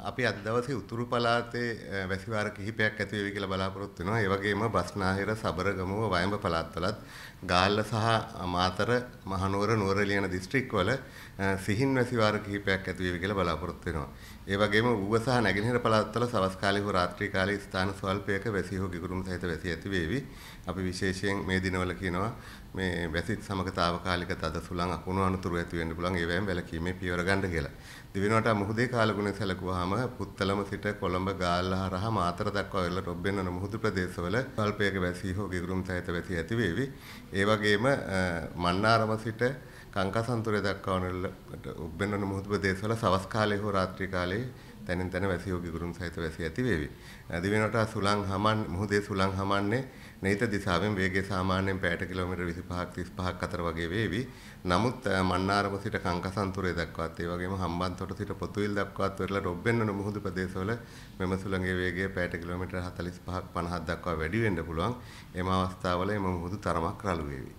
අපි අද දවසේ උතුරු පළාතේ වැසිවාර කිහිපයක් ඇති වෙවි කියලා බලාපොරොත්තු වෙනවා. ඒ වගේම බස්නාහිර, සබරගමුව, වයඹ පළාත්වලත් ගාල්ල සහ මාතර, මහනුවර, නුවරඑළිය යන දිස්ත්‍රික්කවල සිහින් වැසිවාර කිහිපයක් ඇති වෙවි කියලා බලාපොරොත්තු වෙනවා. ඒ වගේම ඌව සහ නැගෙනහිර පළාත්වල සවස් කාලේ හෝ රාත්‍රී කාලේ ස්ථාන ස්වල්පයක වැසි හෝ ගිගුරුම් සහිත වැසි ඇති වෙවි. අපි විශේෂයෙන් මේ දිනවල කියනවා මේ වැසිත් සමග తాවකාලික තද සුළං අකුණු අනුතුරු ඇති වෙන්න පුළුවන්. ඒ වෑයම් වැලකීමේ පියවර ගන්න කියලා. දිවිනවට මුහුදේ කාලගුණය සැලකුවා මම පුත්තලම සිට කොළඹ ගාල්ල හරහා මාතර දක්වා වෙලා රොබ් වෙන මුහුදු ප්‍රදේශවල කල්පයක වැසී හෝ ගිගුරුම් සහිත වැසී ඇති වේවි. ඒ වගේම මන්නාරම සිට කාංකා සන්තුරය දක්වානට ඔබෙන්වන මුහුදුපදේශවල සවස් කාලයේ හෝ රාත්‍රී කාලයේ තැනින් තැන වැසියෝ ගිගුරුන් සහිත වැසි ඇති වේවි. දිවෙනට සුලං හමන් මුහුදේ සුලං හමන්නේ නෛත දිශාවෙන් වේගය සාමාන්‍යයෙන් පැයට කිලෝමීටර 25ක් 35ක් අතර වගේ වේවි. නමුත් මන්නාරම සිට කංකසන්තුරේ දක්වාත් ඒ වගේම හම්බන්තොට සිට පොතුවිල් දක්වාත් වෙරළට ඔබෙන්වන මුහුදු ප්‍රදේශවල මෙම සුළඟේ වේගය පැයට කිලෝමීටර 45ක් 50ක් දක්වා වැඩි වෙන්න පුළුවන්. එම අවස්ථාවල එම මුහුදු තරමක් රළු වේවි.